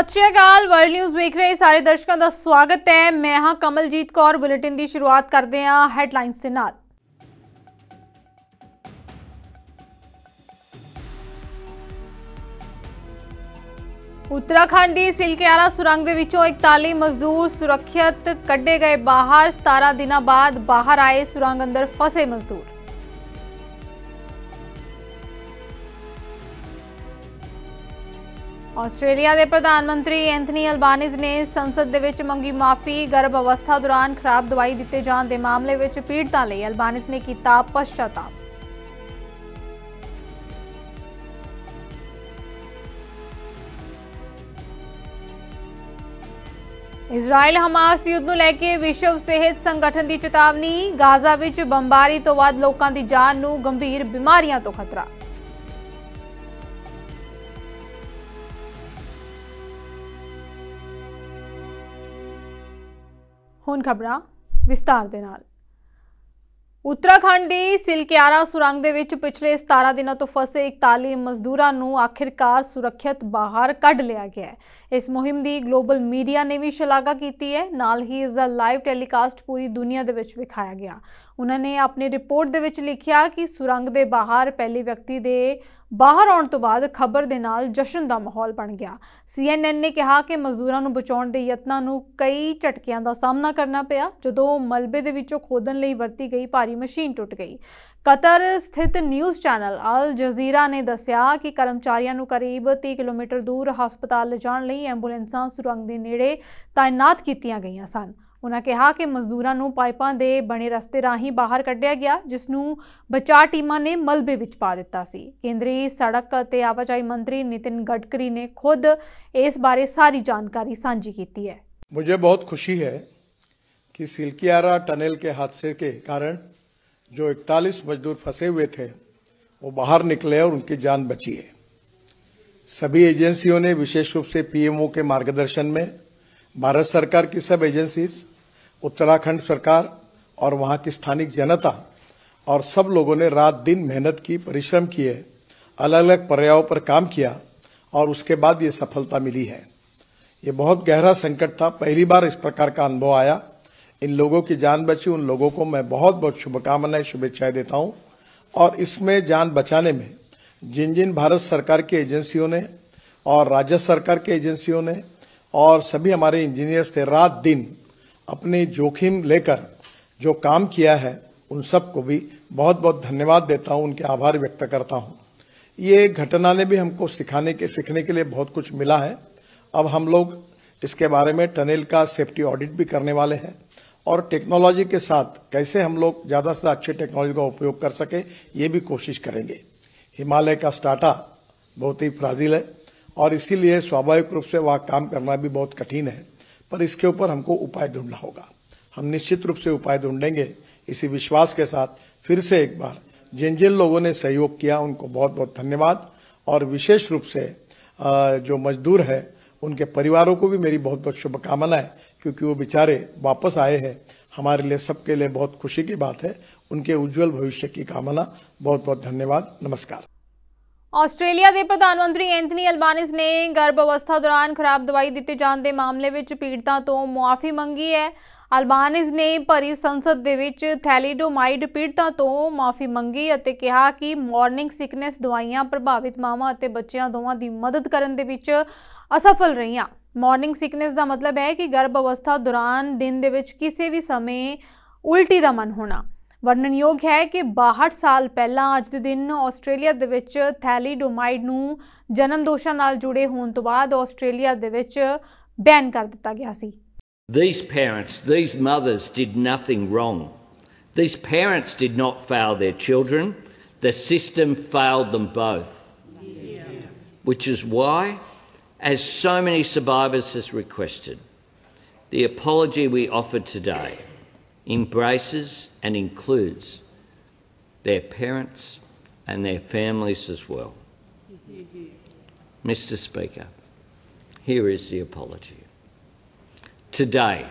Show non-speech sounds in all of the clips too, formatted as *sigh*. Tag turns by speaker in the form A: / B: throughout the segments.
A: ਸਤਿ ਸ਼੍ਰੀ ਅਕਾਲ world news ਵੇਖ ਰਹੇ ਸਾਰੇ ਦਰਸ਼ਕਾਂ ਦਾ ਸਵਾਗਤ ਹੈ ਮੈਂ ਹਾਂ ਕਮਲਜੀਤ ਕੌਰ ਬੁਲੇਟਿਨ ਦੀ ਸ਼ੁਰੂਆਤ ਕਰਦੇ ਹਾਂ ਹੈਡਲਾਈਨਸ ਦੇ ਨਾਲ ਉੱਤਰਾਖੰਡ ਦੀ ਸਿਲਕਿਆਰਾ ਸੁਰੰਗ ਦੇ ਵਿੱਚੋਂ 41 ਮਜ਼ਦੂਰ ਸੁਰੱਖਿਅਤ ਕੱਢੇ ਗਏ ਬਾਹਰ 17 ਦਿਨਾਂ ਬਾਅਦ ਬਾਹਰ ਆਏ ਸੁਰੰਗ ਅੰਦਰ ਫਸੇ ਮਜ਼ਦੂਰ ਆਸਟ੍ਰੇਲੀਆ ਦੇ ਪ੍ਰਧਾਨ ਮੰਤਰੀ ਐਂਥਨੀ ਅਲਬਾਨਿਸ ਨੇ ਸੰਸਦ ਦੇ ਵਿੱਚ ਮੰਗੀ ਮਾਫੀ ਗਰਭ ਅਵਸਥਾ ਦੌਰਾਨ ਖਰਾਬ ਦਵਾਈ ਦਿੱਤੇ ਜਾਣ ਦੇ ਮਾਮਲੇ ਵਿੱਚ ਪੀੜਤਾਂ ਲਈ ਅਲਬਾਨਿਸ ਨੇ ਕੀਤਾ ਪਛਤਾਵਾ ਇਜ਼ਰਾਈਲ ਹਮਾਸ ਯੁੱਧ ਨੂੰ ਲੈ ਕੇ ਵਿਸ਼ਵ ਸਿਹਤ ਸੰਗਠਨ ਦੀ ਚੇਤਾਵਨੀ ਗਾਜ਼ਾ ਵਿੱਚ ਬੰਬਾਰੀ ਤੋਂ ਬਾਅਦ ਲੋਕਾਂ ਦੀ ਜਾਨ ਨੂੰ ਗੰਭੀਰ ਬਿਮਾਰੀਆਂ ਤੋਂ ਖਤਰਾ ਹੁਣ ਖਬਰਾਂ ਵਿਸਤਾਰ ਦੇ ਨਾਲ ਉੱਤਰਾਖੰਡ ਦੀ ਸਿਲਕਿਆਰਾ ਸੁਰੰਗ ਦੇ ਵਿੱਚ ਪਿਛਲੇ 17 ਦਿਨਾਂ ਤੋਂ ਫਸੇ 41 ਮਜ਼ਦੂਰਾਂ ਨੂੰ ਆਖਿਰਕਾਰ ਸੁਰੱਖਿਅਤ ਬਾਹਰ ਕੱਢ ਲਿਆ ਗਿਆ ਹੈ ਇਸ ਮੁਹਿੰਮ ਦੀ ਗਲੋਬਲ ਮੀਡੀਆ ਨੇ ਵੀ ਸ਼ਲਾਘਾ ਕੀਤੀ ਹੈ ਨਾਲ ਹੀ ਇਸ ਦਾ ਲਾਈਵ ਟੈਲੀਕਾਸਟ ਪੂਰੀ ਦੁਨੀਆ ਦੇ ਵਿੱਚ ਵਿਖਾਇਆ ਗਿਆ ਉਹਨਾਂ ਨੇ ਆਪਣੀ ਰਿਪੋਰਟ ਦੇ ਵਿੱਚ ਲਿਖਿਆ ਕਿ ਸੁਰੰਗ ਦੇ ਬਾਹਰ ਪਹਿਲੇ ਵਿਅਕਤੀ ਦੇ ਬਾਹਰ ਆਉਣ ਤੋਂ ਬਾਅਦ ਖਬਰ ਦੇ ਨਾਲ ਜਸ਼ਨ ਦਾ ਮਾਹੌਲ ਬਣ ਗਿਆ ਸੀਐਨਐਨ ਨੇ ਕਿਹਾ ਕਿ ਮਜ਼ਦੂਰਾਂ ਨੂੰ ਬਚਾਉਣ ਦੇ ਯਤਨਾਂ ਨੂੰ ਕਈ ਝਟਕਿਆਂ ਦਾ ਸਾਹਮਣਾ ਕਰਨਾ ਪਿਆ ਜਦੋਂ ਮਲਬੇ ਦੇ ਵਿੱਚੋਂ ਖੋਦਣ ਲਈ ਵਰਤੀ ਗਈ ਭਾਰੀ ਮਸ਼ੀਨ ਟੁੱਟ ਗਈ ਕਤਰ ਸਥਿਤ ਨਿਊਜ਼ ਚੈਨਲ ਅਲ ਜਜ਼ੀਰਾ ਨੇ ਦੱਸਿਆ ਕਿ ਕਰਮਚਾਰੀਆਂ ਨੂੰ ਕਰੀਬ 30 ਕਿਲੋਮੀਟਰ ਦੂਰ ਹਸਪਤਾਲ ਲਿਜਾਣ ਲਈ ਐਂਬੂਲੈਂਸਾਂ ਸੁਰੰਗ ਦੇ ਨੇੜੇ ਤਾਇਨਾਤ ਕੀਤੀਆਂ ਗਈਆਂ ਸਨ उन्होंने कहा कि मजदूरों पाइपा के बने रस्ते राही बाहर क्ढ़िया गया जिसनों बचा टीम ने मलबे में पा दिता से केंद्रीय सड़क आवाजाई मंत्री नितिन गडकरी ने खुद इस बारे सारी जानकारी साझी की है
B: मुझे बहुत खुशी है कि सिल्कियारा टनल के हादसे के कारण जो इकतालीस मजदूर फंसे हुए थे वो बाहर निकले और उनकी जान बची है सभी एजेंसियों ने विशेष रूप से पीएमओ के मार्गदर्शन में भारत सरकार की सब एजेंसीज उत्तराखंड सरकार और वहाँ की स्थानिक जनता और सब लोगों ने रात दिन मेहनत की परिश्रम किए अलग अलग पर्यायों पर काम किया और उसके बाद ये सफलता मिली है ये बहुत गहरा संकट था पहली बार इस प्रकार का अनुभव आया इन लोगों की जान बची उन लोगों को मैं बहुत बहुत शुभकामनाएं शुभेच्छाएं देता हूं और इसमें जान बचाने में जिन जिन भारत सरकार की एजेंसियों ने और राज्य सरकार की एजेंसियों ने और सभी हमारे इंजीनियर्स ने रात दिन अपने जोखिम लेकर जो काम किया है उन सबको भी बहुत बहुत धन्यवाद देता हूँ उनके आभार व्यक्त करता हूँ ये घटना ने भी हमको सिखाने के सीखने के लिए बहुत कुछ मिला है अब हम लोग इसके बारे में टनल का सेफ्टी ऑडिट भी करने वाले हैं और टेक्नोलॉजी के साथ कैसे हम लोग ज़्यादा से अच्छे अच्छी टेक्नोलॉजी का उपयोग कर सके ये भी कोशिश करेंगे हिमालय का स्टाटा बहुत ही फ्राजिल है और इसीलिए स्वाभाविक रूप से वह काम करना भी बहुत कठिन है पर इसके ऊपर हमको उपाय ढूंढना होगा हम निश्चित रूप से उपाय ढूंढेंगे इसी विश्वास के साथ फिर से एक बार जिन जिन लोगों ने सहयोग किया उनको बहुत बहुत धन्यवाद और विशेष रूप से जो मजदूर है उनके परिवारों को भी मेरी बहुत बहुत शुभकामनाएं क्योंकि वो बेचारे वापस आए हैं हमारे लिए सबके लिए बहुत खुशी की बात है उनके उज्जवल भविष्य की कामना बहुत बहुत धन्यवाद नमस्कार
A: ਆਸਟ੍ਰੇਲੀਆ ਦੇ ਪ੍ਰਧਾਨ ਮੰਤਰੀ ਐਂਥਨੀ ਅਲਬਾਨਿਸ ਨੇ ਗਰਭ ਅਵਸਥਾ ਦੌਰਾਨ ਖਰਾਬ ਦਵਾਈ ਦਿੱਤੇ ਜਾਣ ਦੇ ਮਾਮਲੇ ਵਿੱਚ ਪੀੜਤਾਂ ਤੋਂ ਮੁਆਫੀ ਮੰਗੀ ਹੈ ਅਲਬਾਨਿਸ ਨੇ ਭਰੀ ਸੰਸਦ ਦੇ ਵਿੱਚ ਥੈਲੀਡੋਮਾਈਡ ਪੀੜਤਾਂ ਤੋਂ ਮਾਫੀ ਮੰਗੀ ਅਤੇ ਕਿਹਾ ਕਿ ਮਾਰਨਿੰਗ ਸਿਕਨੈਸ ਦਵਾਈਆਂ ਪ੍ਰਭਾਵਿਤ ਮਾਵਾਂ ਅਤੇ ਬੱਚਿਆਂ ਦੋਵਾਂ ਦੀ ਮਦਦ ਕਰਨ ਦੇ ਵਿੱਚ ਅਸਫਲ ਰਹੀਆਂ ਮਾਰਨਿੰਗ ਸਿਕਨੈਸ ਦਾ ਮਤਲਬ ਹੈ ਕਿ ਗਰਭ ਅਵਸਥਾ ਦੌਰਾਨ ਦਿਨ ਦੇ ਵਿੱਚ ਕਿਸੇ ਵੀ ਸਮੇਂ ਉਲਟੀ ਦਾ ਮਨ ਹੋਣਾ ਵਰਣਨਯੋਗ ਹੈ ਕਿ 62 ਸਾਲ ਪਹਿਲਾਂ ਅੱਜ ਦੇ ਦਿਨ ਆਸਟ੍ਰੇਲੀਆ ਦੇ ਵਿੱਚ ਥੈਲੀਡੋਮਾਈਡ ਨੂੰ ਜਨਮ ਦੋਸ਼ਾਂ ਨਾਲ ਜੁੜੇ ਹੋਣ ਤੋਂ ਬਾਅਦ ਆਸਟ੍ਰੇਲੀਆ ਦੇ ਵਿੱਚ ਬੈਨ ਕਰ ਦਿੱਤਾ ਗਿਆ ਸੀ
C: These parents, these mothers did nothing wrong. These parents did not fail their children. The system failed them both. Which is why, as so many survivors has requested, the apology we offer today embraces and includes their parents and their families as well. Mr. Speaker, here is the apology. Today,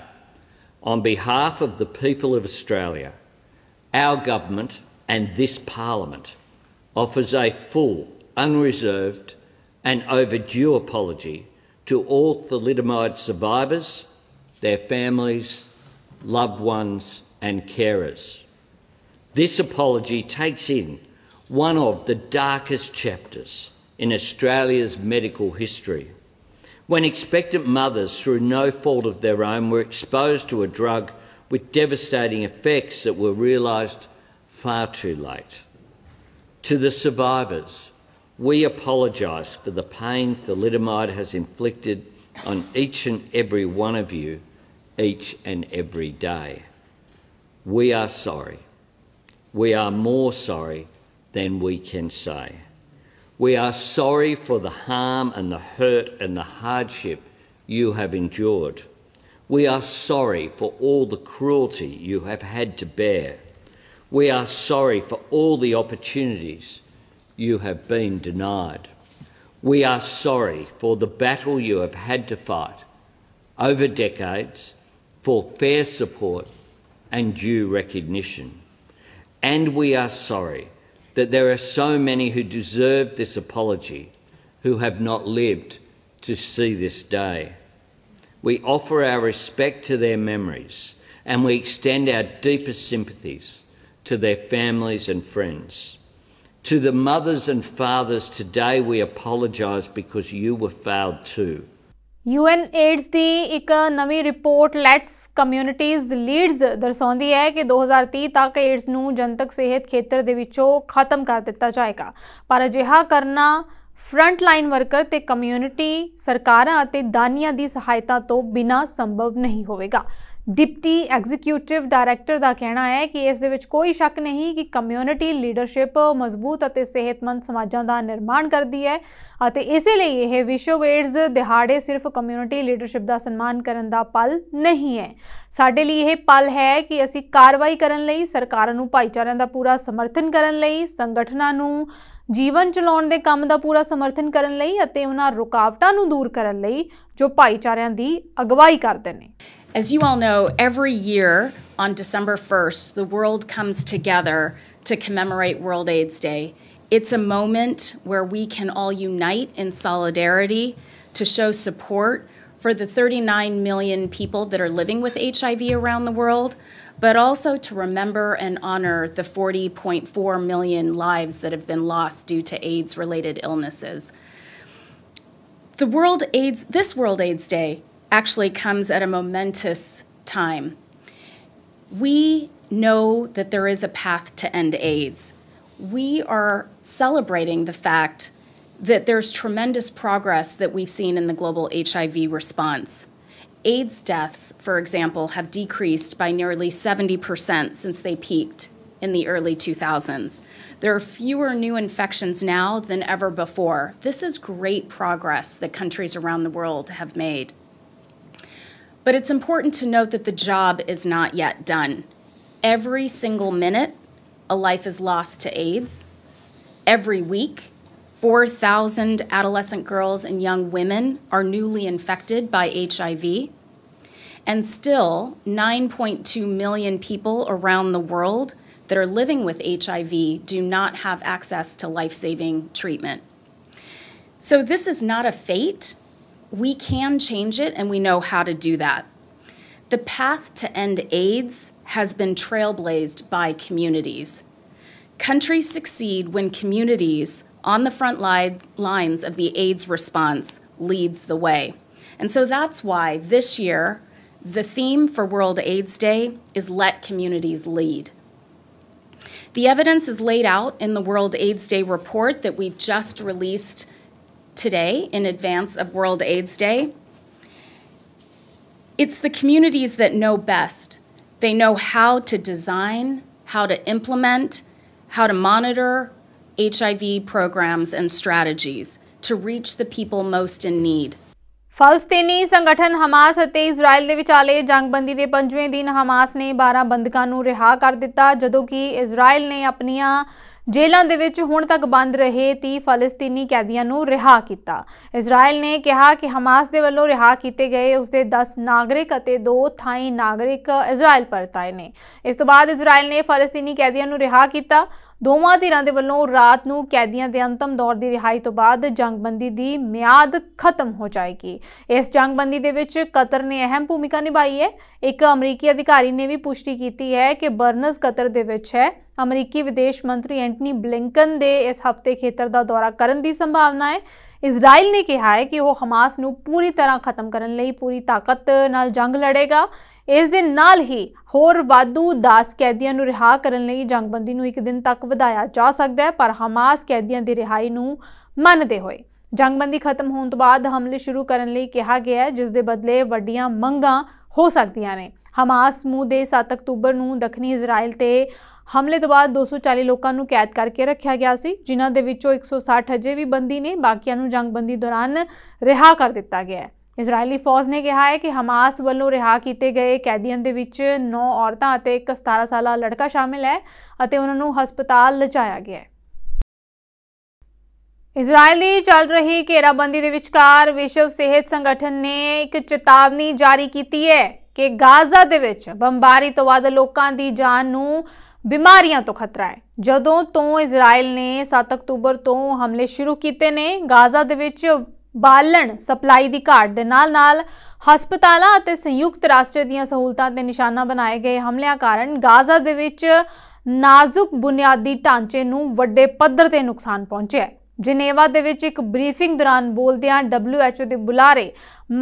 C: on behalf of the people of Australia, our government and this parliament offers a full, unreserved, and overdue apology to all thalidomide survivors, their families, loved ones and carers. This apology takes in one of the darkest chapters in Australia's medical history, when expectant mothers, through no fault of their own, were exposed to a drug with devastating effects that were realised far too late. To the survivors, we apologise for the pain thalidomide has inflicted on each and every one of you each and every day. We are sorry. We are more sorry than we can say. We are sorry for the harm and the hurt and the hardship you have endured. We are sorry for all the cruelty you have had to bear. We are sorry for all the opportunities you have been denied. We are sorry for the battle you have had to fight over decades for fair support and due recognition. And we are sorry that there are so many who deserve this apology who have not lived to see this day. We offer our respect to their memories and we extend our deepest sympathies to their families and friends. To the mothers and fathers today, we apologise because you were failed too
A: UN AIDS ਦੀ ਇੱਕ ਨਵੀਂ report let's communities leads ਦਰਸਾਉਂਦੀ ਹੈ ਕਿ 2030 ਤੱਕ AIDS ਨੂੰ ਜਨਤਕ ਸਿਹਤ ਖੇਤਰ ਦੇ ਵਿੱਚੋਂ ਖਤਮ ਕਰ ਦਿੱਤਾ ਜਾਏਗਾ ਪਰ ਅਜਿਹਾ ਕਰਨਾ ਫਰੰਟ ਲਾਈਨ ਵਰਕਰ ਤੇ ਕਮਿਊਨਿਟੀ ਸਰਕਾਰਾਂ ਅਤੇ ਦਾਨੀਆਂ ਦੀ ਸਹਾਇਤਾ ਤੋਂ ਬਿਨਾ ਸੰਭਵ ਨਹੀਂ ਹੋਵੇਗਾ ਡਿਪਟੀ ਐਗਜ਼ੀਕਿਊਟਿਵ ਡਾਇਰੈਕਟਰ ਦਾ ਕਹਿਣਾ ਹੈ ਕਿ ਇਸ ਦੇ ਵਿੱਚ ਕੋਈ ਸ਼ੱਕ ਨਹੀਂ ਕਿ ਕਮਿਊਨਿਟੀ ਲੀਡਰਸ਼ਿਪ ਮਜ਼ਬੂਤ ਅਤੇ ਸਿਹਤਮੰਦ ਸਮਾਜਾਂ ਦਾ ਨਿਰਮਾਣ ਕਰਦੀ ਹੈ ਅਤੇ ਇਸੇ ਲਈ ਇਹ ਵਿਸ਼ਵ ਏਡਜ਼ ਦਿਹਾੜੇ ਸਿਰਫ ਕਮਿਊਨਿਟੀ ਲੀਡਰਸ਼ਿਪ ਦਾ ਸਨਮਾਨ ਕਰਨ ਦਾ ਪਲ ਨਹੀਂ ਹੈ ਸਾਡੇ ਲਈ ਇਹ ਪਲ ਹੈ ਕਿ ਅਸੀਂ ਕਾਰਵਾਈ ਕਰਨ ਲਈ ਸਰਕਾਰਾਂ ਨੂੰ ਭਾਈਚਾਰਿਆਂ ਦਾ ਪੂਰਾ ਸਮਰਥਨ ਕਰਨ ਲਈ ਸੰਗਠਨਾਂ ਨੂੰ ਜੀਵਨ ਚਲਾਉਣ ਦੇ ਕੰਮ ਦਾ ਪੂਰਾ ਸਮਰਥਨ ਕਰਨ ਲਈ ਅਤੇ ਉਹਨਾਂ ਰੁਕਾਵਟਾਂ ਨੂੰ ਦੂਰ ਕਰਨ ਲਈ ਜੋ ਭਾਈਚਾਰਿਆਂ ਦੀ ਅਗਵਾਈ ਕਰਦੇ ਨੇ
D: As you all know, every year on December 1st, the world comes together to commemorate World AIDS Day. It's a moment where we can all unite in solidarity to show support for the 39 million people that are living with HIV around the world, but also to remember and honor the 40.4 million lives that have been lost due to AIDS related illnesses. The World AIDS, this World AIDS Day actually comes at a momentous time. We know that there is a path to end AIDS. We are celebrating the fact that there's tremendous progress that we've seen in the global HIV response. AIDS deaths, for example, have decreased by nearly 70% since they peaked in the early 2000s. There are fewer new infections now than ever before. This is great progress that countries around the world have made. But it's important to note that the job is not yet done. Every single minute, a life is lost to AIDS. Every week, 4,000 adolescent girls and young women are newly infected by HIV. And still, 9.2 million people around the world that are living with HIV do not have access to life saving treatment. So, this is not a fate, we can change it and we know how to do that. The path to end AIDS has been trailblazed by communities. Countries succeed when communities on the front lines of the AIDS response leads the way. And so that's why this year the theme for World AIDS Day is Let Communities Lead. The evidence is laid out in the World AIDS Day report that we just released today in advance of World AIDS Day. It's the communities that know best. They know how to design, how to implement, how to monitor HIV programs and strategies to reach the people most in need.
A: ਫਲਸਤੀਨੀ ਸੰਗਠਨ Hamas ਅਤੇ Israel ਦੇ ਵਿਚਾਲੇ ਜੰਗਬੰਦੀ ਦੇ 5ਵੇਂ ਦਿਨ Hamas ਨੇ 12 ਬੰਦਕਾਂ ਨੂੰ ਰਿਹਾ ਕਰ ਦਿੱਤਾ ਜਦੋਂ ਕਿ ਇਜ਼ਰਾਈਲ ਨੇ ਆਪਣੀਆਂ ਜੇਲ੍ਹਾਂ ਦੇ ਵਿੱਚ ਹੁਣ ਤੱਕ ਬੰਦ ਰਹੇ 30 ਫਲਸਤੀਨੀ ਕੈਦੀਆਂ ਨੂੰ ਰਿਹਾ ਕੀਤਾ ਇਜ਼ਰਾਈਲ ਨੇ ਕਿਹਾ ਕਿ ਹਮਾਸ ਦੇ ਵੱਲੋਂ ਰਿਹਾ ਕੀਤੇ ਗਏ ਉਸ ਦੇ 10 ਨਾਗਰਿਕ ਅਤੇ 2 ਥਾਈ ਨਾਗਰਿਕ ਇਜ਼ਰਾਈਲ ਪਰਤ ਨੇ ਇਸ ਤੋਂ ਬਾਅਦ ਇਜ਼ਰਾਈਲ ਨੇ ਫਲਸਤੀਨੀ ਕੈਦੀਆਂ ਨੂੰ ਰਿਹਾ ਕੀਤਾ ਦੋਵਾਂ ਧਿਰਾਂ ਦੇ ਵੱਲੋਂ ਰਾਤ ਨੂੰ ਕੈਦੀਆਂ ਦੇ ਅੰਤਮ ਦੌਰ ਦੀ ਰਿਹਾਈ ਤੋਂ ਬਾਅਦ ਜੰਗਬੰਦੀ ਦੀ ਮਿਆਦ ਖਤਮ ਹੋ ਜਾਏਗੀ ਇਸ ਜੰਗਬੰਦੀ ਦੇ ਵਿੱਚ ਕਤਰ ਨੇ ਅਹਿਮ ਭੂਮਿਕਾ ਨਿਭਾਈ ਹੈ ਇੱਕ ਅਮਰੀਕੀ ਅਧਿਕਾਰੀ ਨੇ ਵੀ ਪੁਸ਼ਟੀ ਕੀਤੀ ਹੈ ਕਿ ਬਰਨਸ ਕਤਰ ਦੇ ਵਿੱਚ ਹੈ ਅਮਰੀਕੀ ਵਿਦੇਸ਼ ਮੰਤਰੀ ਐਂਟਨੀ ਬਲਿੰਕਨ ਦੇ ਇਸ ਹਫਤੇ ਖੇਤਰ ਦਾ ਦੌਰਾ ਕਰਨ ਦੀ ਸੰਭਾਵਨਾ ਹੈ ਇਜ਼ਰਾਈਲ ਨੇ ਕਿਹਾ ਹੈ ਕਿ ਉਹ ਹਮਾਸ ਨੂੰ ਪੂਰੀ ਤਰ੍ਹਾਂ ਖਤਮ ਕਰਨ ਲਈ ਪੂਰੀ ਤਾਕਤ ਨਾਲ ਜੰਗ ਲੜੇਗਾ ਇਸ ਦੇ ਨਾਲ ਹੀ ਹੋਰ ਵਾਧੂ 10 ਕੈਦੀਆਂ ਨੂੰ ਰਿਹਾ ਕਰਨ ਲਈ ਜੰਗਬੰਦੀ ਨੂੰ ਇੱਕ ਦਿਨ ਤੱਕ ਵਧਾਇਆ ਜਾ ਸਕਦਾ ਹੈ ਪਰ ਹਮਾਸ ਕੈਦੀਆਂ ਦੀ ਰਿਹਾਈ ਨੂੰ ਮੰਨਦੇ ਹੋਏ ਜੰਗਬੰਦੀ ਖਤਮ ਹੋਣ ਤੋਂ ਬਾਅਦ ਹਮਲੇ ਸ਼ੁਰੂ ਕਰਨ ਲਈ ਕਿਹਾ ਗਿਆ ਹੈ ਜਿਸ ਦੇ ਬਦਲੇ ਵੱਡੀਆਂ ਮੰਗਾਂ ਹੋ ਸਕਦੀਆਂ ਨੇ ਹਮਾਸ ਮੂ ਦੇ 7 ਅਕਤੂਬਰ ਨੂੰ ਦੱਖਣੀ ਇਜ਼ਰਾਈਲ ਤੇ ਹਮਲੇ ਤੋਂ ਬਾਅਦ 240 ਲੋਕਾਂ ਨੂੰ ਕੈਦ ਕਰਕੇ ਰੱਖਿਆ ਗਿਆ ਸੀ ਜਿਨ੍ਹਾਂ ਦੇ ਵਿੱਚੋਂ 160 ਅਜੇ ਵੀ ਬੰਦੀ ਨੇ ਬਾਕੀਆਂ ਨੂੰ ਜੰਗਬੰਦੀ ਦੌਰਾਨ ਰਿਹਾ ਕਰ ਦਿੱਤਾ ਗਿਆ ਹੈ ਇਜ਼ਰਾਈਲੀ ਫੌਜ ਨੇ ਕਿਹਾ ਹੈ ਕਿ ਹਮਾਸ ਵੱਲੋਂ ਰਿਹਾ ਕੀਤੇ ਗਏ ਕੈਦੀਆਂ ਦੇ ਵਿੱਚ 9 ਔਰਤਾਂ ਅਤੇ ਇੱਕ 17 ਸਾਲਾ ਲੜਕਾ ਸ਼ਾਮਿਲ ਹੈ ਅਤੇ ਉਹਨਾਂ ਨੂੰ ਹਸਪਤਾਲ ਲਿਜਾਇਆ ਗਿਆ ਹੈ ਇਜ਼ਰਾਈਲ ਦੀ ਚੱਲ ਰਹੀ ਘੇਰਾਬੰਦੀ ਦੇ ਵਿਚਕਾਰ ਵਿਸ਼ਵ ਸਿਹਤ ਸੰਗਠਨ ਨੇ ਇੱਕ ਚੇਤਾਵਨੀ ਜਾਰੀ ਕੀਤੀ ਹੈ ਕਿ ਗਾਜ਼ਾ ਦੇ ਵਿੱਚ ਬੰਬਾਰੀ ਤੋਂ ਵੱਧ ਲੋਕਾਂ ਦੀ ਜਾਨ ਨੂੰ ਬਿਮਾਰੀਆਂ ਤੋਂ ਖਤਰਾ ਹੈ ਜਦੋਂ ਤੋਂ ਇਜ਼ਰਾਈਲ ਨੇ 7 ਅਕਤੂਬਰ ਤੋਂ ਹਮਲੇ ਸ਼ੁਰੂ ਕੀਤੇ ਨੇ ਗਾਜ਼ਾ ਦੇ ਵਿੱਚ ਬਾਲਣ ਸਪਲਾਈ ਦੀ ਘਾਟ ਦੇ ਨਾਲ-ਨਾਲ ਹਸਪਤਾਲਾਂ ਅਤੇ ਸੰਯੁਕਤ ਰਾਸ਼ਟਰ ਦੀਆਂ ਸਹੂਲਤਾਂ ਤੇ ਨਿਸ਼ਾਨਾ ਬਣਾਏ ਗਏ ਹਮਲਿਆਂ ਕਾਰਨ ਗਾਜ਼ਾ ਦੇ ਵਿੱਚ ਨਾਜ਼ੁਕ ਬੁਨਿਆਦੀ ਢਾਂਚੇ ਨੂੰ ਵੱਡੇ ਪੱਧਰ ਤੇ ਨੁਕਸਾਨ ਪਹੁੰਚਿਆ ਹੈ ਜਨੇਵਾ ਦੇ ਵਿੱਚ ਇੱਕ ਬਰੀਫਿੰਗ ਦੌਰਾਨ ਬੋਲਦਿਆਂ WHO ਦੇ ਬੁਲਾਰੇ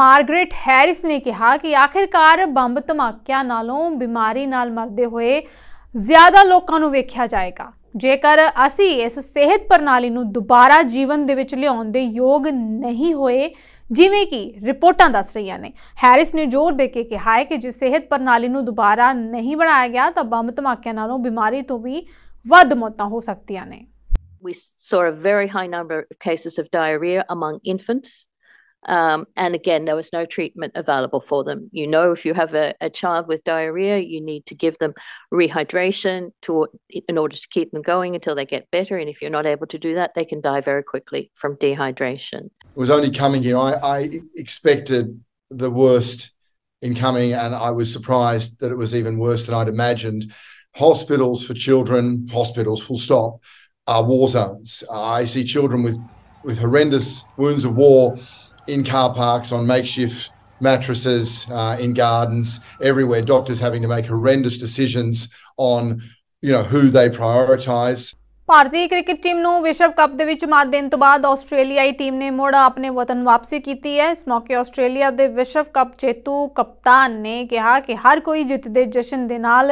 A: ਮਾਰਗਰੇਟ ਹੈਰਿਸ ਨੇ ਕਿਹਾ ਕਿ ਆਖਿਰਕਾਰ ਬੰਬ ਧਮਾਕਿਆਂ ਨਾਲੋਂ ਬਿਮਾਰੀ ਨਾਲ ਮਰਦੇ ਹੋਏ ਜ਼ਿਆਦਾ ਲੋਕਾਂ ਨੂੰ ਵੇਖਿਆ ਜਾਏਗਾ ਜੇਕਰ ਅਸੀਂ ਇਸ ਸਿਹਤ ਪ੍ਰਣਾਲੀ ਨੂੰ ਦੁਬਾਰਾ ਜੀਵਨ ਦੇ ਵਿੱਚ ਲਿਆਉਣ ਦੇ ਯੋਗ ਨਹੀਂ ਹੋਏ ਜਿਵੇਂ ਕਿ ਰਿਪੋਰਟਾਂ ਦੱਸ ਰਹੀਆਂ ਨੇ ਹੈਰਿਸ ਨੇ ਜ਼ੋਰ ਦੇ ਕੇ ਕਿਹਾ ਹੈ ਕਿ ਜੇ ਸਿਹਤ ਪ੍ਰਣਾਲੀ ਨੂੰ ਦੁਬਾਰਾ ਨਹੀਂ ਬਣਾਇਆ ਗਿਆ ਤਾਂ ਬੰਬ ਧਮਾਕਿਆਂ ਨਾਲੋਂ ਬਿਮਾਰੀ ਤੋਂ ਵੀ ਵੱਧ ਮੌਤਾਂ ਹੋ ਸਕਦੀਆਂ ਨੇ
C: We saw a very high number of cases of diarrhea among infants. Um, and again, there was no treatment available for them. You know, if you have a, a child with diarrhea, you need to give them rehydration to, in order to keep them going until they get better. And if you're not able to do that, they can die very quickly from dehydration.
E: It was only coming here. I, I expected the worst in coming, and I was surprised that it was even worse than I'd imagined. Hospitals for children, hospitals, full stop, are war zones. I see children with, with horrendous wounds of war in car parks, on makeshift mattresses, uh, in gardens, everywhere. Doctors having to make horrendous decisions on, you know, who they prioritize.
A: ਭਾਰਤੀ cricket team ਨੂੰ ਵਿਸ਼ਵ cup ਦੇ ਵਿੱਚ ਮਾਤ ਦੇਣ ਤੋਂ ਬਾਅਦ ਆਸਟ੍ਰੇਲੀਆਈ team ਨੇ ਮੁੜ ਆਪਣੇ ਵਤਨ ਵਾਪਸੀ ਕੀਤੀ ਹੈ ਇਸ ਮੌਕੇ ਆਸਟ੍ਰੇਲੀਆ ਦੇ ਵਿਸ਼ਵ ਕੱਪ ਜੇਤੂ ਕਪਤਾਨ ਨੇ ਕਿਹਾ ਕਿ ਹਰ ਕੋਈ ਜਿੱਤ ਦੇ ਜਸ਼ਨ ਦੇ ਨਾਲ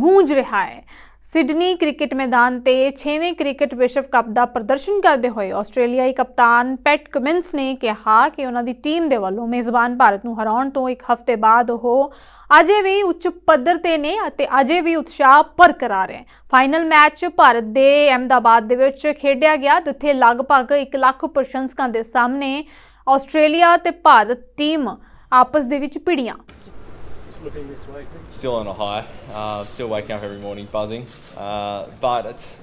A: ਗੂੰਜ ਰਿਹਾ ਹੈ ਸਿਡਨੀ ਕ੍ਰਿਕਟ ਮੈਦਾਨ ਤੇ 6ਵੇਂ ਕ੍ਰਿਕਟ ਵਿਸ਼ਵ ਕੱਪ ਦਾ ਪ੍ਰਦਰਸ਼ਨ ਕਰਦੇ ਹੋਏ ਆਸਟ੍ਰੇਲੀਆਈ ਕਪਤਾਨ ਪੈਟ ਕਮਿੰਸ ਨੇ ਕਿਹਾ ਕਿ ਉਹਨਾਂ ਦੀ ਟੀਮ ਦੇ ਵੱਲੋਂ ਮੇਜ਼ਬਾਨ ਭਾਰਤ ਨੂੰ ਹਰਾਉਣ ਤੋਂ ਇੱਕ ਹਫ਼ਤੇ ਬਾਅਦ ਉਹ ਅਜੇ ਵੀ ਉੱਚ ਪੱਧਰ ਤੇ ਨੇ ਅਤੇ ਅਜੇ ਵੀ ਉਤਸ਼ਾਹ ਬਰਕਰਾਰ ਹੈ ਫਾਈਨਲ ਮੈਚ ਭਾਰਤ ਦੇ ਅਹਿਮਦਾਬਾਦ ਦੇ ਵਿੱਚ ਖੇਡਿਆ ਗਿਆ ਜਿੱਥੇ ਲਗਭਗ 1 ਲੱਖ ਪ੍ਰਸ਼ੰਸਕਾਂ ਦੇ ਸਾਹਮਣੇ ਆਸਟ੍ਰੇਲੀਆ ਤੇ ਭਾਰਤ ਟੀਮ ਆਪਸ ਦੇ ਵਿੱਚ ਭਿੜੀਆਂ
E: looking this week? Still on a high. Uh, still waking up every morning buzzing. Uh, but it's,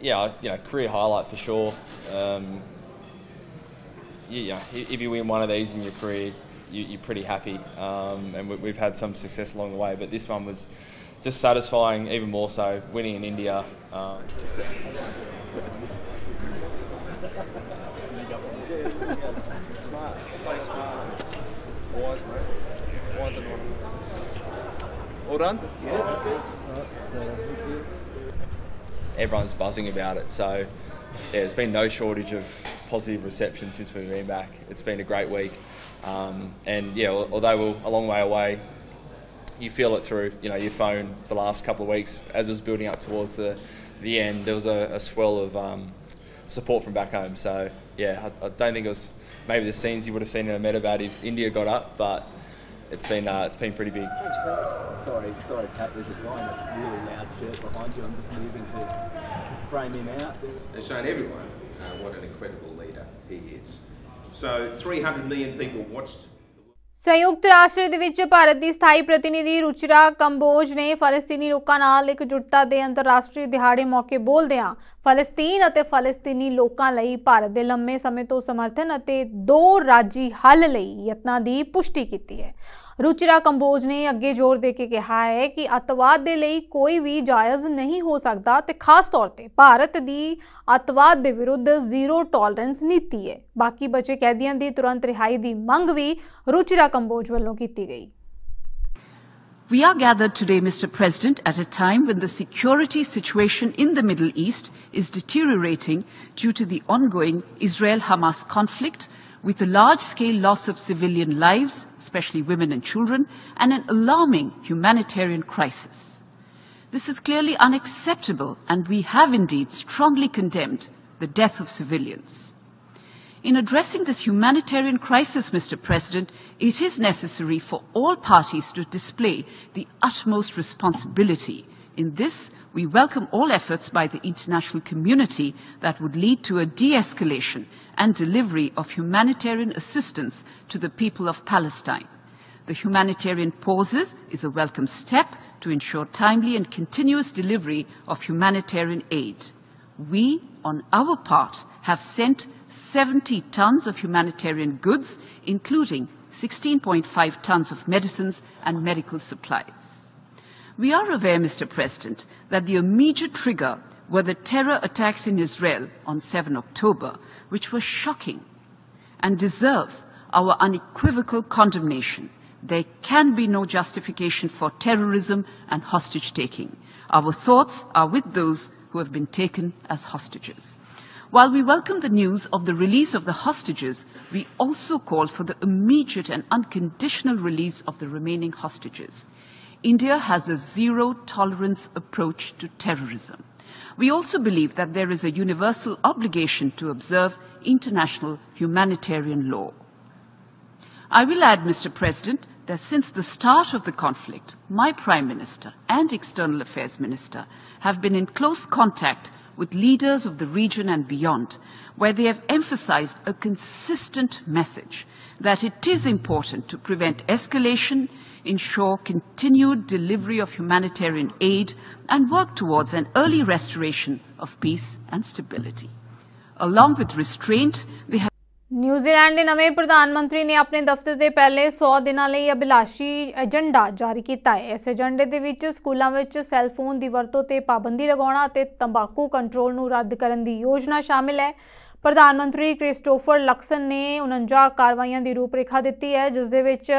E: yeah, you know, career highlight for sure. Um, if you win one of these in your career, you, are pretty happy. Um, and we, have had some success along the way, but this one was just satisfying, even more so, winning in India. Um, *laughs* done? Yeah. Everyone's buzzing about it, so yeah, there's been no shortage of positive reception since we've been back. It's been a great week, um, and yeah, although we're a long way away, you feel it through you know your phone the last couple of weeks as it was building up towards the the end. There was a, a swell of um, support from back home, so yeah, I, I, don't think it was maybe the scenes you would have seen in a Medivat if India got up, but it's been uh, it's been pretty big. Thanks, fellas. Sorry, sorry, Pat. There's a guy in a really loud shirt behind you. I'm just moving to frame him out. they And showing everyone uh, what an incredible leader he is. So 300 million people watched
A: ਸੰਯੁਕਤ ਰਾਸ਼ਟਰ ਦੇ ਵਿੱਚ ਭਾਰਤ ਦੀ ਸਥਾਈ ਪ੍ਰਤੀਨਿਧੀ ਰੁਚਿਰਾ ਕੰਬੋਜ ਨੇ ਫਲਸਤੀਨੀ ਲੋਕਾਂ ਨਾਲ ਇਕਜੁੱਟਤਾ ਦੇ ਅੰਤਰਰਾਸ਼ਟਰੀ ਦਿਹਾੜੇ ਮੌਕੇ ਬੋਲਦਿਆਂ ਫਲਸਤੀਨ ਅਤੇ ਫਲਸਤੀਨੀ ਲੋਕਾਂ ਲਈ ਭਾਰਤ ਦੇ ਲੰਮੇ ਸਮੇਂ ਤੋਂ ਸਮਰਥਨ ਅਤੇ ਦੋ ਰਾਜੀ ਹੱਲ ਲਈ ਯਤਨਾਂ ਦੀ ਪੁਸ਼ਟੀ ਕੀਤੀ ਹੈ ਰੁਚਿਰਾ ਕੰਬੋਜ ਨੇ ਅੱਗੇ ਜ਼ੋਰ ਦੇ ਕੇ ਕਿਹਾ ਹੈ ਕਿ ਅਤਵਾਦ ਦੇ ਲਈ ਕੋਈ ਵੀ ਜਾਇਜ਼ ਨਹੀਂ ਹੋ ਸਕਦਾ ਤੇ ਖਾਸ ਤੌਰ ਤੇ ਭਾਰਤ ਦੀ ਅਤਵਾਦ ਦੇ ਵਿਰੁੱਧ ਜ਼ੀਰੋ ਟੋਲਰੈਂਸ ਨੀਤੀ ਹੈ ਬਾਕੀ ਬਚੇ ਕੈਦੀਆਂ ਦੀ ਤੁਰੰਤ ਰਿਹਾਈ ਦੀ ਮੰਗ ਵੀ ਰੁਚਿਰਾ ਕੰਬੋਜ ਵੱਲੋਂ ਕੀਤੀ ਗਈ
F: We are gathered today, Mr. President, at a time when the security situation in the Middle East is deteriorating due to the ongoing Israel Hamas conflict with a large-scale loss of civilian lives, especially women and children, and an alarming humanitarian crisis. This is clearly unacceptable, and we have indeed strongly condemned the death of civilians. In addressing this humanitarian crisis, Mr. President, it is necessary for all parties to display the utmost responsibility. In this, we welcome all efforts by the international community that would lead to a de-escalation and delivery of humanitarian assistance to the people of Palestine. The humanitarian pauses is a welcome step to ensure timely and continuous delivery of humanitarian aid. We, on our part, have sent 70 tons of humanitarian goods, including 16.5 tons of medicines and medical supplies. We are aware, Mr. President, that the immediate trigger were the terror attacks in Israel on 7 October, which were shocking and deserve our unequivocal condemnation. There can be no justification for terrorism and hostage taking. Our thoughts are with those who have been taken as hostages. While we welcome the news of the release of the hostages, we also call for the immediate and unconditional release of the remaining hostages. India has a zero tolerance approach to terrorism. We also believe that there is a universal obligation to observe international humanitarian law. I will add, Mr. President, that since the start of the conflict, my Prime Minister and External Affairs Minister have been in close contact with leaders of the region and beyond, where they have emphasized a consistent message – that it is important to prevent escalation, ensure continued delivery of humanitarian aid, and work towards an early restoration of peace and stability. Along with restraint, they have
A: New Zealand ਦੇ ਨਵੇਂ ਪ੍ਰਧਾਨ ਮੰਤਰੀ ਨੇ ਆਪਣੇ ਦਫ਼ਤਰ ਦੇ ਪਹਿਲੇ 100 ਦਿਨਾਂ ਲਈ ਅਭਿਲਾਸ਼ੀ ਏਜੰਡਾ ਜਾਰੀ ਕੀਤਾ ਹੈ ਇਸ ਏਜੰਡੇ ਦੇ ਵਿੱਚ ਸਕੂਲਾਂ ਵਿੱਚ ਸੈੱਲਫੋਨ ਦੀ ਵਰਤੋਂ ਤੇ ਪਾਬੰਦੀ ਲਗਾਉਣਾ ਅਤੇ ਤੰਬਾਕੂ ਕੰਟਰੋਲ ਨੂੰ ਰੱਦ ਕਰਨ ਦੀ ਯੋਜਨਾ ਸ਼ਾਮਿਲ ਹੈ ਪ੍ਰਧਾਨ ਮੰਤਰੀ ਕ੍ਰਿਸਟੋਫਰ ਲਕਸਨ ਨੇ 49 ਕਾਰਵਾਈਆਂ ਦੀ ਰੂਪਰੇਖਾ ਦਿੱਤੀ ਹੈ ਜਿਸ ਦੇ ਵਿੱਚ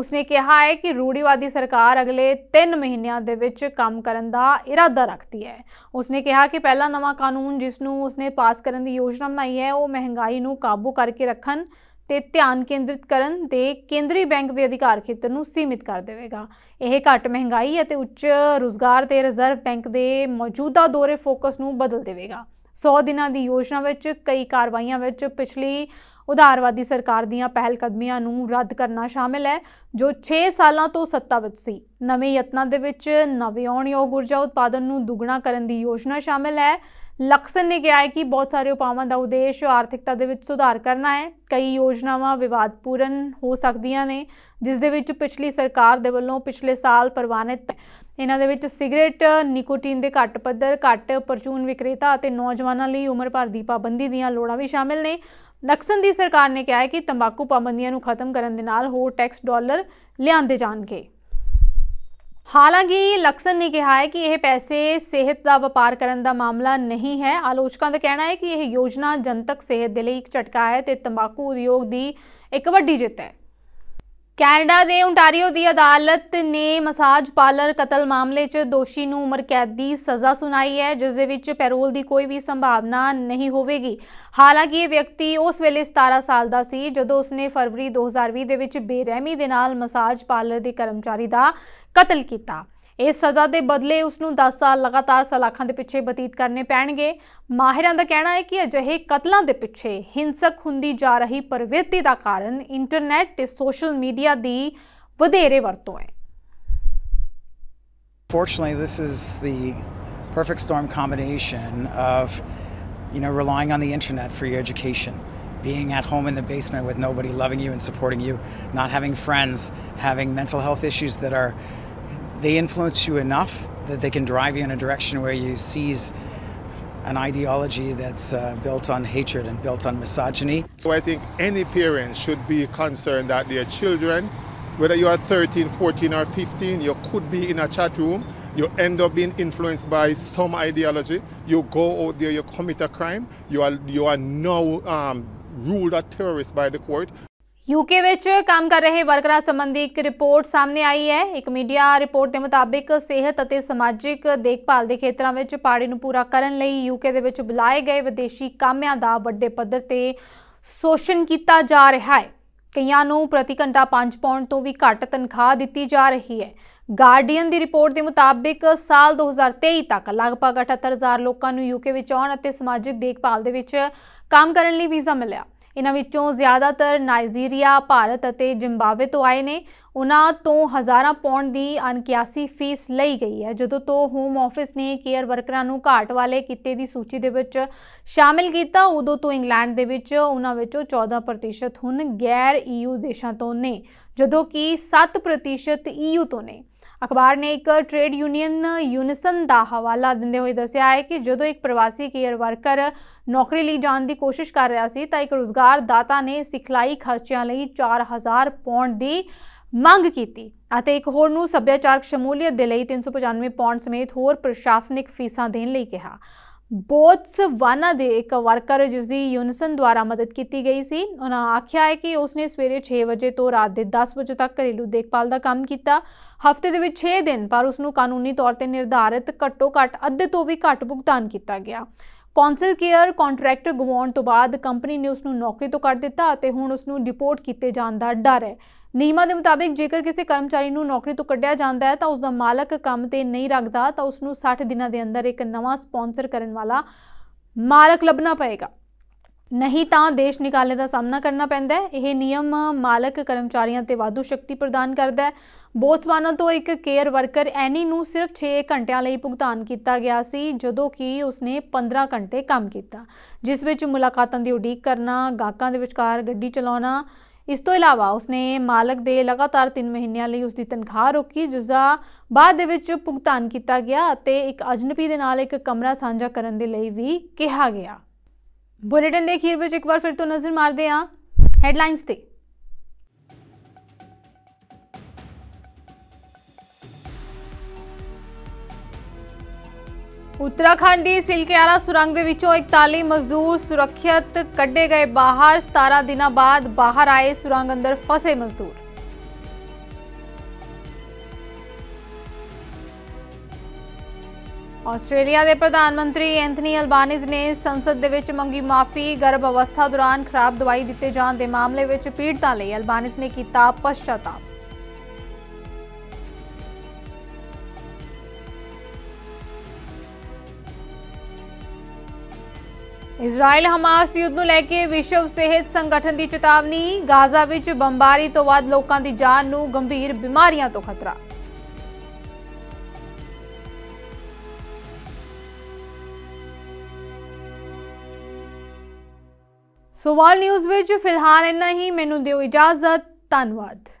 A: ਉਸਨੇ ਕਿਹਾ ਹੈ ਕਿ ਰੂੜੀਵਾਦੀ ਸਰਕਾਰ ਅਗਲੇ 3 ਮਹੀਨਿਆਂ ਦੇ ਵਿੱਚ ਕੰਮ ਕਰਨ ਦਾ ਇਰਾਦਾ ਰੱਖਦੀ ਹੈ ਉਸਨੇ ਕਿਹਾ ਕਿ ਪਹਿਲਾ ਨਵਾਂ ਕਾਨੂੰਨ ਜਿਸ ਨੂੰ ਉਸਨੇ ਪਾਸ ਕਰਨ ਦੀ ਯੋਜਨਾ ਬਣਾਈ ਹੈ ਉਹ ਮਹਿੰਗਾਈ ਨੂੰ ਕਾਬੂ ਕਰਕੇ ਰੱਖਣ ਤੇ ਧਿਆਨ ਕੇਂਦਰਿਤ ਕਰਨ ਦੇ ਕੇਂਦਰੀ ਬੈਂਕ ਦੇ ਅਧਿਕਾਰ ਖੇਤਰ ਨੂੰ ਸੀਮਿਤ ਕਰ ਦੇਵੇਗਾ ਇਹ ਘੱਟ ਮਹਿੰਗਾਈ ਅਤੇ ਉੱਚ ਰੋਜ਼ਗਾਰ ਤੇ ਰਿਜ਼ਰਵ ਬੈਂਕ ਦੇ ਮੌਜੂਦਾ ਦੌਰੇ ਫੋਕਸ ਨੂੰ ਬਦਲ ਦੇਵੇਗਾ 100 ਦਿਨਾਂ ਦੀ ਯੋਜਨਾ ਵਿੱਚ ਕਈ ਕਾਰਵਾਈਆਂ ਵਿੱਚ ਪਿਛਲੀ ਉਦਾਰਵਾਦੀ ਸਰਕਾਰ ਦੀਆਂ ਪਹਿਲ ਕਦਮੀਆਂ ਨੂੰ ਰੱਦ ਕਰਨਾ ਸ਼ਾਮਿਲ ਹੈ ਜੋ 6 ਸਾਲਾਂ ਤੋਂ ਸੱਤਾ ਵਿੱਚ ਸੀ ਨਵੇਂ ਯਤਨਾਂ ਦੇ ਵਿੱਚ ਨਵਿਆਉਣਯੋਗ ਊਰਜਾ ਉਤਪਾਦਨ ਨੂੰ ਦੁੱਗਣਾ ਕਰਨ ਦੀ ਯੋਜਨਾ ਸ਼ਾਮਿਲ ਹੈ ਲਕਸਨ ਨੇ ਕਿਹਾ ਹੈ ਕਿ ਬਹੁਤ ਸਾਰੇ ਉਪਾਵਾਂ ਦਾ ਉਦੇਸ਼ ਆਰਥਿਕਤਾ ਦੇ ਵਿੱਚ ਸੁਧਾਰ ਕਰਨਾ ਹੈ ਕਈ ਯੋਜਨਾਵਾਂ ਵਿਵਾਦਪੂਰਨ ਹੋ ਸਕਦੀਆਂ ਨੇ ਜਿਸ ਦੇ ਵਿੱਚ ਪਿਛਲੀ ਸਰਕਾਰ ਦੇ ਵੱਲੋਂ ਪਿਛਲੇ ਸਾਲ ਪ੍ਰਵਾਨਿਤ ਇਹਨਾਂ ਦੇ ਵਿੱਚ ਸਿਗਰਟ ਨਿਕੋਟੀਨ ਦੇ ਘੱਟ ਪੱਧਰ ਘੱਟ ਪਰਚੂਨ ਵਿਕਰੇਤਾ ਅਤੇ ਨੌਜਵਾਨਾਂ ਲਈ ਉਮਰ ਭਰ ਦੀ ਪਾਬੰਦੀ ਦੀਆਂ ਲੋੜਾਂ ਵੀ ਸ਼ਾਮਿਲ ਨੇ ਨਕਸਨ ਦੀ ਸਰਕਾਰ ਨੇ ਕਿਹਾ ਹੈ ਕਿ ਤੰਬਾਕੂ ਪਾਬੰਦੀਆਂ ਨੂੰ ਖਤਮ ਕਰਨ ਦੇ ਨਾਲ ਹੋਰ ਟੈਕਸ ਡਾਲਰ ਲਿਆਂਦੇ ਜਾਣਗੇ ਹਾਲਾਂਕਿ ਲਕਸਨ ਨੇ ਕਿਹਾ ਹੈ ਕਿ ਇਹ ਪੈਸੇ ਸਿਹਤ ਦਾ ਵਪਾਰ ਕਰਨ ਦਾ ਮਾਮਲਾ ਨਹੀਂ ਹੈ ਆਲੋਚਕਾਂ ਦਾ ਕਹਿਣਾ ਹੈ ਕਿ ਇਹ ਯੋਜਨਾ ਜਨਤਕ ਸਿਹਤ ਦੇ ਲਈ ਇੱਕ ਝਟਕਾ ਹੈ ਤੇ ਤੰਬਾਕੂ ਉਦਯੋਗ ਦੀ ਇੱਕ ਵੱਡੀ ਜਿੱਤ ਹੈ ਕੈਨੇਡਾ ਦੇ ਓਂਟਾਰੀਓ ਦੀ ਅਦਾਲਤ ਨੇ ਮਸਾਜ ਪਾਰਲਰ ਕਤਲ ਮਾਮਲੇ 'ਚ ਦੋਸ਼ੀ ਨੂੰ ਉਮਰ ਕੈਦ ਦੀ ਸਜ਼ਾ ਸੁਣਾਈ ਹੈ ਜਿਸ ਦੇ ਵਿੱਚ ਪੈਰੋਲ ਦੀ ਕੋਈ ਵੀ ਸੰਭਾਵਨਾ ਨਹੀਂ ਹੋਵੇਗੀ ਹਾਲਾਂਕਿ ਇਹ ਵਿਅਕਤੀ ਉਸ ਵੇਲੇ 17 ਸਾਲ ਦਾ ਸੀ ਜਦੋਂ ਉਸਨੇ ਫਰਵਰੀ 2020 ਦੇ ਵਿੱਚ ਬੇਰਹਿਮੀ ਦੇ ਨਾਲ ਮਸਾਜ ਪਾਰਲਰ ਦੇ ਕਰਮਚਾਰੀ ਦਾ ਕਤਲ ਕੀਤਾ ਇਸ ਸਜ਼ਾ ਦੇ ਬਦਲੇ ਉਸ ਨੂੰ 10 ਸਾਲ ਲਗਾਤਾਰ ਸਲਾਖਾਂ ਦੇ ਪਿੱਛੇ ਬਤੀਤ ਕਰਨੇ ਪੈਣਗੇ ਮਾਹਿਰਾਂ ਦਾ ਕਹਿਣਾ ਹੈ ਕਿ ਅਜਿਹੇ ਕਤਲਾਂ ਦੇ ਪਿੱਛੇ ਹਿੰਸਕ ਹੁੰਦੀ ਜਾ ਰਹੀ ਪ੍ਰਵਿਰਤੀ ਦਾ ਕਾਰਨ ਇੰਟਰਨੈਟ ਤੇ ਸੋਸ਼ਲ ਮੀਡੀਆ ਦੀ ਵਧੇਰੇ ਵਰਤੋਂ ਹੈ
B: Fortunately, this is the perfect storm combination of, you know, relying on the internet for your education. being at home in the basement with nobody loving you and supporting you, not having friends, having mental health issues that are they influence you enough that they can drive you in a direction where you seize an ideology that's uh, built on hatred and built on misogyny. So I think any parent should be concerned that their children, whether you are 13, 14, or 15, you could be in a chat room, you end up being influenced by some ideology, you go out there, you commit a crime, you are, you are now um, ruled a terrorist by the court.
A: UK ਵਿੱਚ ਕੰਮ ਕਰ ਰਹੇ ਵਰਕਰਾਂ ਸੰਬੰਧੀ ਇੱਕ report ਸਾਹਮਣੇ ਆਈ ਹੈ ਇੱਕ ਮੀਡੀਆ ਰਿਪੋਰਟ ਦੇ ਮੁਤਾਬਿਕ ਸਿਹਤ ਅਤੇ ਸਮਾਜਿਕ ਦੇਖਭਾਲ ਦੇ ਖੇਤਰਾਂ ਵਿੱਚ ਪਾੜੇ ਨੂੰ ਪੂਰਾ ਕਰਨ ਲਈ ਯੂਕੇ ਦੇ ਵਿੱਚ ਬੁਲਾਏ ਗਏ ਵਿਦੇਸ਼ੀ ਕਾਮਿਆਂ ਦਾ ਵੱਡੇ ਪੱਧਰ ਤੇ ਸ਼ੋਸ਼ਣ ਕੀਤਾ ਜਾ ਰਿਹਾ ਹੈ ਕਈਆਂ ਨੂੰ ਪ੍ਰਤੀ ਘੰਟਾ 5 ਪਾਉਂਡ ਤੋਂ ਵੀ ਘੱਟ ਤਨਖਾਹ ਦਿੱਤੀ ਜਾ ਰਹੀ ਹੈ ਗਾਰਡੀਅਨ ਦੀ ਰਿਪੋਰਟ ਦੇ ਮੁਤਾਬਕ ਸਾਲ 2023 ਤੱਕ ਲਗਭਗ 78000 ਲੋਕਾਂ ਨੂੰ ਯੂਕੇ ਵਿੱਚ ਆਉਣ ਅਤੇ ਸਮਾਜਿਕ ਦੇਖਭਾਲ ਦੇ ਵਿੱਚ ਕੰਮ ਕਰਨ ਲਈ ਵੀਜ਼ਾ ਮਿਲਿਆ ਇਹਨਾਂ ਵਿੱਚੋਂ ਜ਼ਿਆਦਾਤਰ ਨਾਈਜੀਰੀਆ ਭਾਰਤ ਅਤੇ ਜ਼ਿੰਬਾਬਵੇ ਤੋਂ ਆਏ ਨੇ ਉਹਨਾਂ ਤੋਂ ਹਜ਼ਾਰਾਂ ਪੌਂਡ ਦੀ ਅਨਕਿਆਸੀ ਫੀਸ ਲਈ ਗਈ ਹੈ ਜਦੋਂ ਤੋਂ ਹੋਮ ਆਫਿਸ ਨੇ ਕੇਅਰ ਵਰਕਰਾਂ ਨੂੰ ਘਾਟ ਵਾਲੇ ਕਿਤੇ ਦੀ ਸੂਚੀ ਦੇ ਵਿੱਚ ਸ਼ਾਮਿਲ ਕੀਤਾ ਉਦੋਂ ਤੋਂ ਇੰਗਲੈਂਡ ਦੇ ਵਿੱਚ ਉਹਨਾਂ ਵਿੱਚੋਂ 14% ਹੁਣ ਗੈਰ ਈਯੂ ਦੇਸ਼ਾਂ ਤੋਂ ਨੇ ਜਦੋਂ ਕਿ 7% ਈਯੂ e ਤੋਂ ਨੇ ਅਖਬਾਰ ਨੇ ਇੱਕ ਟ੍ਰੇਡ ਯੂਨੀਅਨ ਯੂਨਿਸਨ ਦਾ ਹਵਾਲਾ ਦਿੰਦੇ ਹੋਏ ਦੱਸਿਆ ਹੈ ਕਿ ਜਦੋਂ ਇੱਕ ਪ੍ਰਵਾਸੀ ਕੇਅਰ ਵਰਕਰ ਨੌਕਰੀ ਲਈ ਜਾਣ ਦੀ ਕੋਸ਼ਿਸ਼ ਕਰ ਰਿਹਾ ਸੀ ਤਾਂ ਇੱਕ ਦਾਤਾ ਨੇ ਸਿਖਲਾਈ ਖਰਚਿਆਂ ਲਈ 4000 ਪੌਂਡ ਦੀ ਮੰਗ ਕੀਤੀ ਅਤੇ ਇੱਕ ਹੋਰ ਨੂੰ ਸੱਭਿਆਚਾਰਕ ਸ਼ਮੂਲੀਅਤ ਦੇ ਲਈ 395 ਪੌਂਡ ਸਮੇਤ ਹੋਰ ਪ੍ਰਸ਼ਾਸਨਿਕ ਫੀਸਾਂ ਦੇਣ ਲਈ ਕਿਹਾ ਬੋਟਸਵਾਨਾ ਦੇ ਇੱਕ ਵਰਕਰ ਜਿਸ ਦੀ ਯੂਨਿਸਨ ਦੁਆਰਾ ਮਦਦ ਕੀਤੀ ਗਈ ਸੀ ਉਹਨਾਂ ਆਖਿਆ ਹੈ ਕਿ ਉਸਨੇ ਸਵੇਰੇ 6 ਵਜੇ ਤੋਂ ਰਾਤ ਦੇ 10 ਵਜੇ ਤੱਕ ਘਰੇਲੂ ਦੇਖਭਾਲ ਦਾ ਕੰਮ ਕੀਤਾ ਹਫਤੇ ਦੇ ਵਿੱਚ 6 ਦਿਨ ਪਰ ਉਸ ਨੂੰ ਕਾਨੂੰਨੀ ਤੌਰ ਤੇ ਨਿਰਧਾਰਿਤ ਘੱਟੋ ਘੱਟ ਅੱਧੇ ਤੋਂ ਵੀ ਘੱਟ ਭੁਗਤਾਨ ਕੀਤਾ ਗਿਆ ਕੌਂਸਲ ਕੇਅਰ ਕੰਟਰੈਕਟਰ ਗਵਾਉਣ ਤੋਂ ਬਾਅਦ ਕੰਪਨੀ ਨੇ ਉਸ ਨੂੰ ਨੌਕਰੀ ਤੋਂ ਕੱਢ ਦਿੱਤਾ ਅਤੇ ਹੁਣ ਉਸ ਨੂੰ ਡਿਪੋਰਟ ਕੀਤੇ ਜਾਣ ਦਾ ਡਰ ਹੈ ਨਿਯਮਾਂ ਦੇ ਮੁਤਾਬਿਕ ਜੇਕਰ ਕਿਸੇ ਕਰਮਚਾਰੀ ਨੂੰ ਨੌਕਰੀ ਤੋਂ ਕੱਢਿਆ ਜਾਂਦਾ ਹੈ ਤਾਂ ਉਸ ਦਾ ਮਾਲਕ ਕੰਮ ਤੇ ਨਹੀਂ ਰੱਖਦਾ ਤਾਂ ਉਸ ਨੂੰ 60 ਦਿਨਾਂ ਦੇ ਅੰਦਰ ਇੱਕ ਨਵਾਂ ਸਪਾਂਸਰ ਕਰਨ ਵਾਲਾ ਮਾਲਕ ਲੱਭਣਾ ਪਏਗਾ ਨਹੀਂ ਤਾਂ ਦੇਸ਼ ਨਿਕਾਲੇ ਦਾ ਸਾਹਮਣਾ ਕਰਨਾ ਪੈਂਦਾ ਹੈ ਇਹ ਨਿਯਮ ਮਾਲਕ ਕਰਮਚਾਰੀਆਂ ਤੇ ਵਾਧੂ ਸ਼ਕਤੀ ਪ੍ਰਦਾਨ ਕਰਦਾ ਹੈ ਬੋਸਵਾਨਾ ਤੋਂ ਇੱਕ ਕੇਅਰ ਵਰਕਰ ਐਨੀ ਨੂੰ ਸਿਰਫ 6 ਘੰਟਿਆਂ ਲਈ ਭੁਗਤਾਨ ਕੀਤਾ ਗਿਆ ਸੀ ਜਦੋਂ ਕਿ ਉਸਨੇ 15 ਘੰਟੇ ਕੰਮ ਕੀਤਾ ਜਿਸ ਵਿੱਚ ਮੁਲਾਕਾਤਾਂ ਦੀ ਉਡੀਕ ਕਰਨਾ ਗਾਹਕਾਂ ਦੇ ਵਿਚਕਾਰ ਗੱਡੀ ਚਲਾਉਣਾ ਇਸ ਤੋਂ ਇਲਾਵਾ ਉਸਨੇ ਮਾਲਕ ਦੇ ਲਗਾਤਾਰ 3 ਮਹੀਨਿਆਂ ਲਈ ਉਸਦੀ ਤਨਖਾਹ ਰੋਕੀ ਜਿਸ ਦਾ ਬਾਅਦ ਦੇ ਵਿੱਚ ਭੁਗਤਾਨ ਕੀਤਾ ਗਿਆ ਅਤੇ ਇੱਕ ਅਜਨਬੀ ਦੇ ਨਾਲ ਇੱਕ ਕਮਰਾ ਸਾਂਝਾ ਕਰਨ ਦੇ ਲਈ ਵੀ ਕਿਹਾ ਗਿਆ ਬੁਲੇਟਿਨ ਦੇ ਅਖੀਰ ਵਿੱਚ ਇੱਕ ਵਾਰ ਫਿਰ ਤੋਂ ਨਜ਼ਰ ਮਾਰਦੇ ਹਾਂ ਹੈਡਲਾਈਨਸ ਤੇ ਉੱਤਰਾਖੰਡ ਦੀ ਸਿਲਕਿਆਰਾ ਸੁਰੰਗ ਦੇ ਵਿੱਚੋਂ 41 ਮਜ਼ਦੂਰ ਸੁਰੱਖਿਅਤ ਕੱਢੇ ਗਏ ਬਾਹਰ 17 ਦਿਨਾਂ ਬਾਅਦ ਬਾਹਰ ਆਏ ਸੁਰੰਗ ਅੰਦਰ ਫਸੇ ਮਜ਼ਦੂਰ ਆਸਟ੍ਰੇਲੀਆ ਦੇ ਪ੍ਰਧਾਨ ਮੰਤਰੀ ਐਂਥਨੀ ਅਲਬਾਨਿਜ਼ ਨੇ ਸੰਸਦ ਦੇ ਵਿੱਚ ਮੰਗੀ ਮਾਫੀ ਗਰਭ ਅਵਸਥਾ ਦੌਰਾਨ ਖਰਾਬ ਦਵਾਈ ਦਿੱਤੇ ਜਾਣ ਦੇ ਮਾਮਲੇ ਵਿੱਚ ਪੀੜਤਾਂ ਲਈ ਅਲਬਾਨਿਜ਼ ਨੇ ਕੀਤਾ ਪਛਤਾਵਾ ਇਜ਼ਰਾਈਲ ਹਮਾਸ ਯੁੱਧ ਨੂੰ ਲੈ ਕੇ ਵਿਸ਼ਵ ਸਿਹਤ ਸੰਗਠਨ ਦੀ ਚੇਤਾਵਨੀ ਗਾਜ਼ਾ ਵਿੱਚ ਬੰਬਾਰੀ ਤੋਂ ਬਾਅਦ ਲੋਕਾਂ ਦੀ ਜਾਨ ਨੂੰ ਗੰਭੀਰ ਬਿਮਾਰੀਆਂ ਤੋਂ ਖਤਰਾ ਸਵਾਲ ਨਿਊਜ਼ ਵਿੱਚ ਫਿਲਹਾਲ ਇੰਨਾ ਹੀ ਮੈਨੂੰ ਦਿਓ ਇਜਾਜ਼ਤ ਧੰਨਵਾਦ